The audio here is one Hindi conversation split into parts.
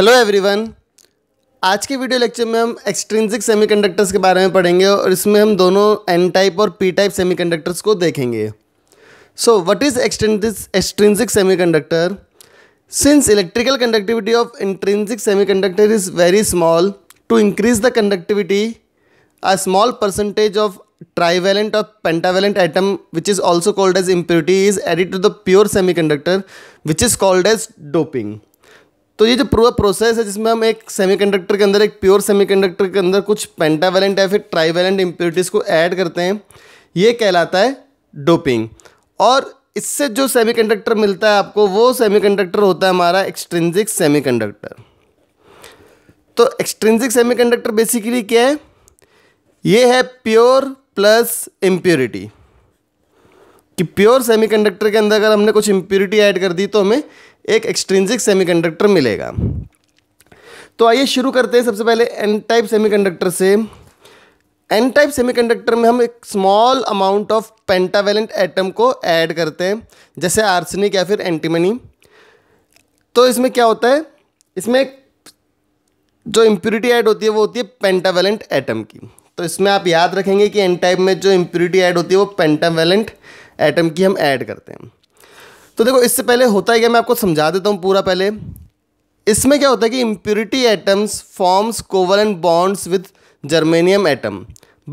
हेलो एवरीवन आज के वीडियो लेक्चर में हम एक्सट्रिंसिक सेमीकंडक्टर्स के बारे में पढ़ेंगे और इसमें हम दोनों एन टाइप और पी टाइप सेमीकंडक्टर्स को देखेंगे so what is extrinsic semiconductor since electrical conductivity of intrinsic semiconductor is very small to increase the conductivity a small percentage of और pentavalent atom which is also called as as is added to the pure semiconductor which is called as doping तो ये जो पूरा प्रोसेस है जिसमें हम एक सेमीकंडक्टर के अंदर एक प्योर सेमीकंडक्टर के अंदर कुछ पेंटावेलेंट या फिर ट्राईवेलेंट इम्प्योरिटीज़ को ऐड करते हैं ये कहलाता है डोपिंग और इससे जो सेमीकंडक्टर मिलता है आपको वो सेमीकंडक्टर होता है हमारा एक्सट्रेंजिक सेमीकंडक्टर तो एक्सट्रेंजिक सेमीकंडक्टर बेसिकली क्या है ये है प्योर प्लस इम्प्योरिटी कि प्योर सेमीकंडक्टर के अंदर अगर हमने कुछ इम्प्योरिटी ऐड कर दी तो हमें एक एक्सट्रेंजिक सेमीकंडक्टर मिलेगा तो आइए शुरू करते हैं सबसे पहले एन टाइप सेमीकंडक्टर से एन टाइप सेमीकंडक्टर में हम एक small amount of pentavalent atom को ऐड करते हैं जैसे आर्सनिक या फिर एंटीमनी तो इसमें क्या होता है इसमें जो इम्प्यूरिटी ऐड होती है वो होती है पेंटावेलेंट एटम की तो इसमें आप याद रखेंगे कि एन टाइप में जो इम्प्यूरिटी ऐड होती है वो पेंटावेलेंट एटम की हम ऐड करते हैं तो देखो इससे पहले होता है क्या मैं आपको समझा देता हूँ पूरा पहले इसमें क्या होता है कि impurity atoms forms covalent bonds with germanium atom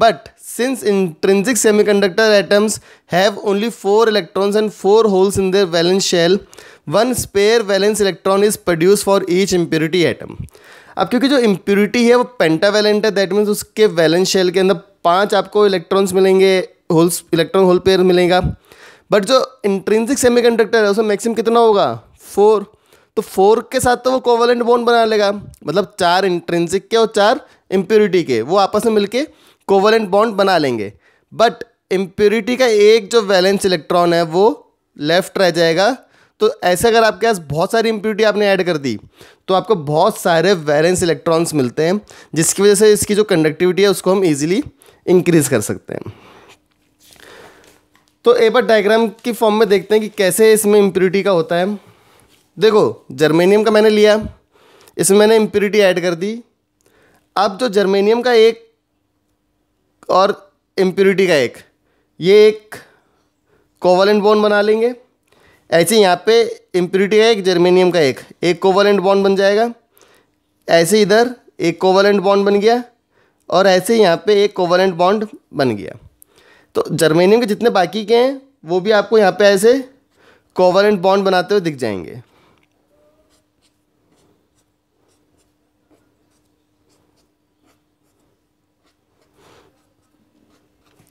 but since intrinsic semiconductor atoms have only four electrons and four holes in their valence shell one spare valence electron is produce for each impurity atom अब क्योंकि जो इम्प्योरिटी है वो वैलेंट है दैट मीन्स उसके वैलेंस शेल के अंदर पाँच आपको इलेक्ट्रॉन्स मिलेंगे होल्स इलेक्ट्रॉन होल पेयर मिलेगा बट जो इंट्रेंसिक सेमी कंडक्टर है उसमें मैक्सिम कितना होगा फोर तो फोर के साथ तो वो कोवलेंट बॉन्ड बना लेगा मतलब चार इंट्रेंसिक के और चार इम्प्योरिटी के वो आपस में मिलके कोवलेंट बॉन्ड बना लेंगे बट इम्प्योरिटी का एक जो वैलेंस इलेक्ट्रॉन है वो लेफ्ट रह जाएगा तो ऐसे अगर आपके पास बहुत सारी इम्प्योरिटी आपने ऐड कर दी तो आपको बहुत सारे वैलेंस इलेक्ट्रॉन्स मिलते हैं जिसकी वजह से इसकी जो कंडक्टिविटी है उसको हम ईजिली इंक्रीज़ कर सकते हैं तो एक बार डायग्राम की फॉर्म में देखते हैं कि कैसे इसमें इम्प्योरिटी का होता है देखो जर्मेनियम का मैंने लिया इसमें मैंने इम्प्योरिटी ऐड कर दी अब जो जर्मेनियम का एक और इम्प्योरिटी का एक ये एक कोवलेंट बॉन्ड बना लेंगे ऐसे यहाँ पे इम्प्योरिटी का एक जर्मेनियम का एक एक कोवलेंट बॉन्ड बन जाएगा ऐसे इधर एक कोवलेंट बॉन्ड बन गया और ऐसे यहाँ पे एक कोवलेंट बॉन्ड बन गया तो जर्मेनियम के जितने बाकी के हैं वो भी आपको यहाँ पे ऐसे कोवरेंट बॉन्ड बनाते हुए दिख जाएंगे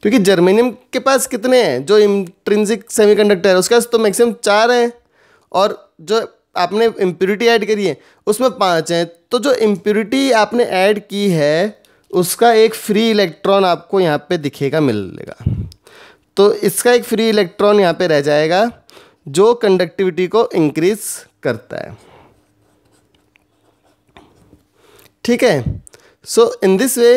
क्योंकि जर्मेनियम के पास कितने हैं जो इंट्रिंसिक सेमीकंडक्टर है उसके पास तो मैक्सिमम चार हैं और जो आपने इम्प्योरिटी ऐड करी है उसमें पांच हैं तो जो इम्प्योरिटी आपने ऐड की है उसका एक फ्री इलेक्ट्रॉन आपको यहाँ पे दिखेगा मिलेगा तो इसका एक फ्री इलेक्ट्रॉन यहाँ पे रह जाएगा जो कंडक्टिविटी को इंक्रीज करता है ठीक है so in this way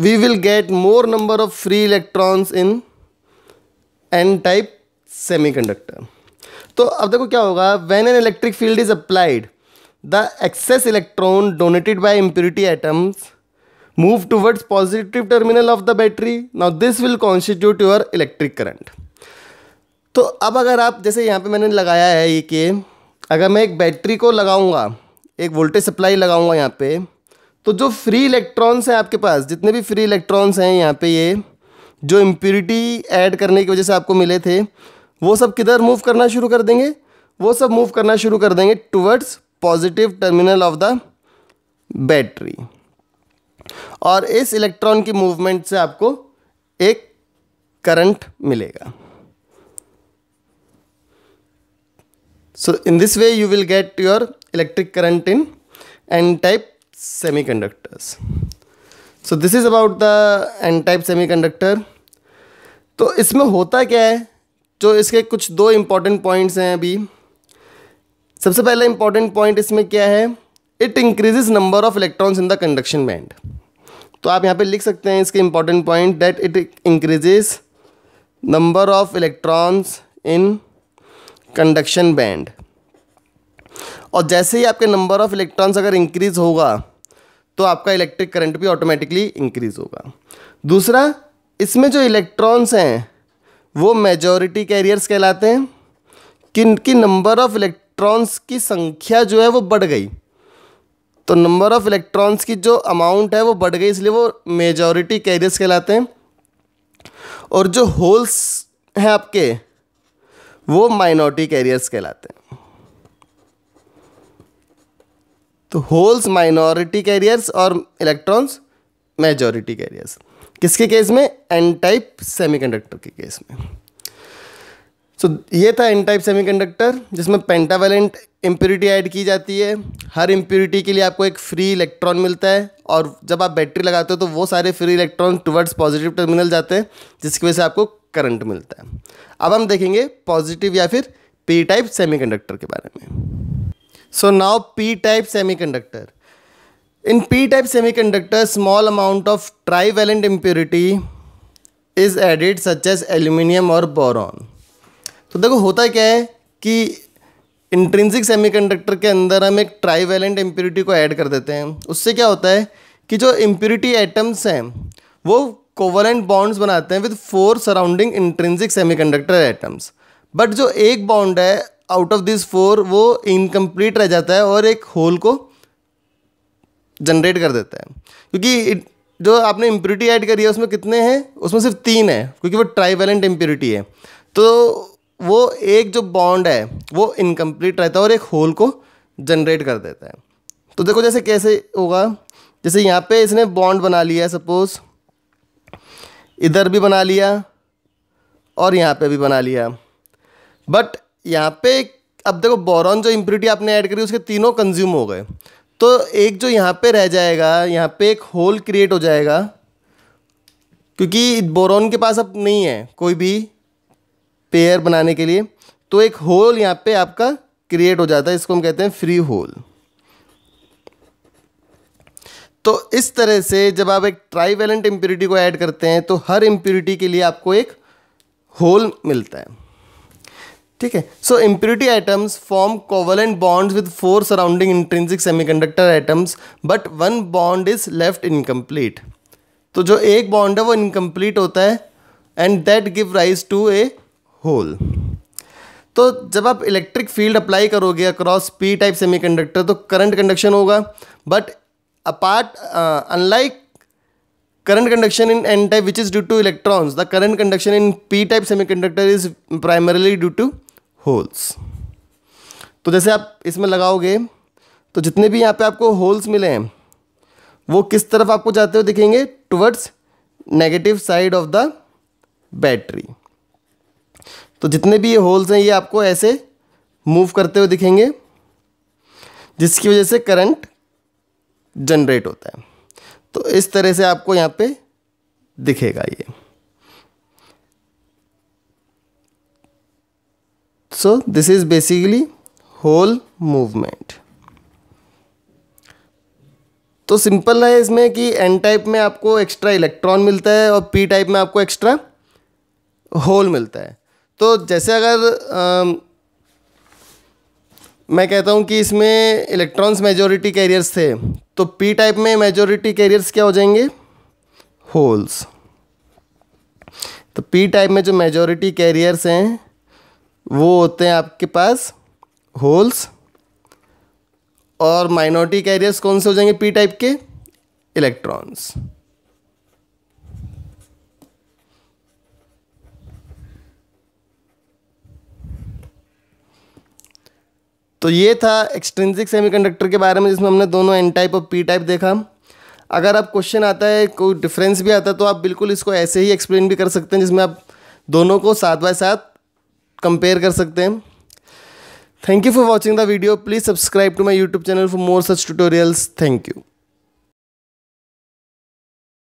we will get more number of free electrons in N type semiconductor तो अब देखो क्या होगा when an electric field is applied the excess electron donated by impurity atoms move towards positive terminal of the battery now this will constitute your electric current तो अब अगर आप जैसे यहाँ पे मैंने लगाया है ये कि अगर मैं एक बैटरी को लगाऊंगा एक वोल्टेज सप्लाई लगाऊंगा यहाँ पे तो जो फ्री इलेक्ट्रॉन्स हैं आपके पास जितने भी फ्री इलेक्ट्रॉन्स हैं यहाँ पे ये जो इम्प्यूरिटी ऐड करने की वजह से आपको मिले थे वो सब किधर मूव करना शुरू कर देंगे वो सब मूव करना शुरू कर देंगे towards positive terminal of the battery और इस इलेक्ट्रॉन की मूवमेंट से आपको एक करंट मिलेगा so in this way you will get your electric current in N type semi semiconductors so this is about the N type semiconductor तो इसमें होता क्या है जो इसके कुछ दो इंपॉर्टेंट पॉइंट्स हैं अभी सबसे पहला इंपॉर्टेंट पॉइंट इसमें क्या है it increases number of electrons in the conduction band तो आप यहाँ पे लिख सकते हैं इसके important point that it increases number of electrons in conduction band और जैसे ही आपके नंबर ऑफ इलेक्ट्रॉन्स अगर इंक्रीज होगा तो आपका इलेक्ट्रिक करंट भी ऑटोमेटिकली इंक्रीज होगा दूसरा इसमें जो इलेक्ट्रॉन्स हैं वो मेजॉरिटी कैरियर्स कहलाते हैं किन की नंबर ऑफ इलेक्ट्रॉन इलेक्ट्रॉन्स की संख्या जो है वो बढ़ गई तो नंबर ऑफ़ इलेक्ट्रॉन्स की जो अमाउंट है वो बढ़ गई इसलिए वो मेजॉरिटी कैरियर्स कहलाते हैं और जो होल्स हैं आपके वो माइनॉरिटी कैरियर्स कहलाते हैं तो होल्स माइनॉरिटी कैरियर्स और इलेक्ट्रॉन्स मेजॉरिटी कैरियर्स किसके केस में एन टाइप सेमीकंडक्टर के केस में सो so, ये था एन टाइप सेमीकंडक्टर जिसमें पेंटावेलेंट इम्प्योरिटी ऐड की जाती है हर इम्प्योरिटी के लिए आपको एक फ्री इलेक्ट्रॉन मिलता है और जब आप बैटरी लगाते हो तो वो सारे free electron towards positive terminal जाते हैं जिसकी वजह से आपको करंट मिलता है अब हम देखेंगे पॉजिटिव या फिर पी टाइप सेमीकंडक्टर के बारे में so now P type semiconductor in P type semiconductor small amount of trivalent impurity is added such as aluminium or boron तो देखो होता क्या है कि इंट्रेंसिक सेमीकंडक्टर के अंदर हम एक ट्राईवेलेंट इम्प्योरिटी को ऐड कर देते हैं उससे क्या होता है कि जो इम्प्योरिटी एटम्स हैं वो कोवलेंट बॉन्ड्स बनाते हैं with four surrounding intrinsic semiconductor atoms but जो एक बॉन्ड है आउट ऑफ दिस फोर वो इनकम्प्लीट रह जाता है और एक होल को जनरेट कर देता है क्योंकि जो आपने इम्प्योरिटी ऐड करी है उसमें कितने हैं उसमें सिर्फ तीन है क्योंकि वो ट्राईवेलेंट इम्प्योरिटी है तो वो एक जो बॉन्ड है वो इनकम्प्लीट रहता है और एक होल को जनरेट कर देता है तो देखो जैसे कैसे होगा जैसे यहाँ पे इसने बॉन्ड बना लिया सपोज़ इधर भी बना लिया और यहाँ पे भी बना लिया बट यहाँ पे अब देखो बोरॉन जो इम्प्यूरिटी आपने ऐड करी उसके तीनों कंज्यूम हो गए तो एक जो यहाँ पे रह जाएगा यहाँ पे एक होल क्रिएट हो जाएगा क्योंकि बोरॉन के पास अब नहीं है कोई भी पेयर बनाने के लिए तो एक होल यहाँ पे आपका क्रिएट हो जाता है इसको हम कहते हैं फ्री होल तो इस तरह से जब आप एक ट्राईवेलेंट इम्प्यूरिटी को ऐड करते हैं तो हर इम्प्यूरिटी के लिए आपको एक होल मिलता है ठीक है so impurity atoms form covalent bonds with four surrounding intrinsic semiconductor atoms but one bond is left incomplete तो जो एक बॉन्ड है वो इनकम्प्लीट होता है and that give rise to a hole तो जब आप इलेक्ट्रिक फील्ड अप्लाई करोगे अक्रॉस पी टाइप सेमीकंडक्टर तो करंट कंडक्शन होगा but apart unlike conduction in N type which is due to electrons the current conduction in P type semiconductor is primarily due to holes तो जैसे आप इसमें लगाओगे तो जितने भी यहाँ पे आपको होल्स मिले हैं वो किस तरफ आपको जाते हुए दिखेंगे towards negative side of the battery तो जितने भी ये होल्स हैं ये आपको ऐसे मूव करते हुए दिखेंगे जिसकी वजह से करंट जनरेट होता है तो इस तरह से आपको यहाँ पे दिखेगा ये so this is basically hole movement तो सिंपल है इसमें कि एन टाइप में आपको एक्स्ट्रा इलेक्ट्रॉन मिलता है और पी टाइप में आपको एक्स्ट्रा होल मिलता है तो जैसे अगर आ, मैं कहता हूँ कि इसमें इलेक्ट्रॉन्स मेजोरिटी कैरियर्स थे तो पी टाइप में मेजोरिटी कैरियर्स क्या हो जाएंगे होल्स तो पी टाइप में जो मेजोरिटी कैरियर्स हैं वो होते हैं आपके पास होल्स और माइनॉरिटी कैरियर्स कौन से हो जाएंगे पी टाइप के इलेक्ट्रॉन्स तो ये था एक्सट्रेंसिक सेमीकंडक्टर के बारे में जिसमें हमने दोनों एन टाइप और पी टाइप देखा अगर आप क्वेश्चन आता है कोई डिफरेंस भी आता है तो आप बिल्कुल इसको ऐसे ही एक्सप्लेन भी कर सकते हैं जिसमें आप दोनों को साथ बाय साथ कंपेयर कर सकते हैं thank you for watching the video please subscribe to my YouTube channel for more such tutorials thank you